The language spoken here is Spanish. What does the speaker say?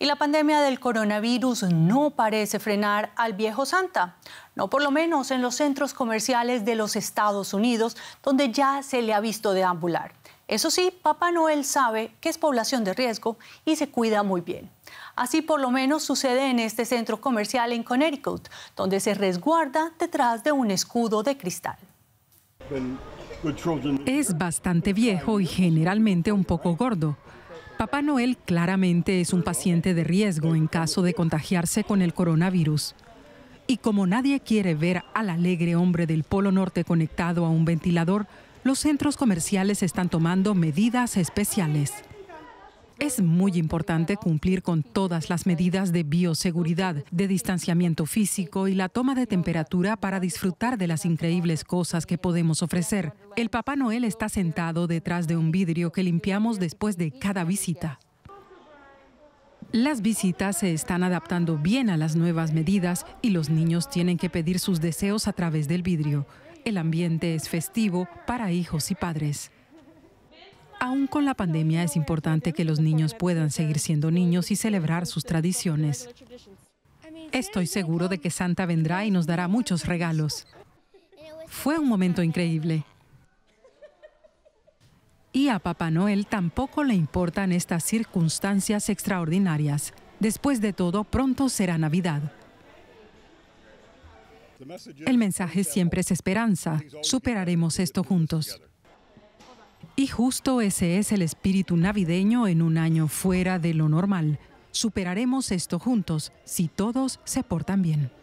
Y la pandemia del coronavirus no parece frenar al viejo Santa, no por lo menos en los centros comerciales de los Estados Unidos, donde ya se le ha visto deambular. Eso sí, Papá Noel sabe que es población de riesgo y se cuida muy bien. Así por lo menos sucede en este centro comercial en Connecticut, donde se resguarda detrás de un escudo de cristal. Es bastante viejo y generalmente un poco gordo. Papá Noel claramente es un paciente de riesgo en caso de contagiarse con el coronavirus. Y como nadie quiere ver al alegre hombre del Polo Norte conectado a un ventilador, los centros comerciales están tomando medidas especiales. Es muy importante cumplir con todas las medidas de bioseguridad, de distanciamiento físico y la toma de temperatura para disfrutar de las increíbles cosas que podemos ofrecer. El Papá Noel está sentado detrás de un vidrio que limpiamos después de cada visita. Las visitas se están adaptando bien a las nuevas medidas y los niños tienen que pedir sus deseos a través del vidrio. El ambiente es festivo para hijos y padres. Aún con la pandemia es importante que los niños puedan seguir siendo niños y celebrar sus tradiciones. Estoy seguro de que Santa vendrá y nos dará muchos regalos. Fue un momento increíble. Y a Papá Noel tampoco le importan estas circunstancias extraordinarias. Después de todo, pronto será Navidad. El mensaje siempre es esperanza. Superaremos esto juntos. Y justo ese es el espíritu navideño en un año fuera de lo normal. Superaremos esto juntos si todos se portan bien.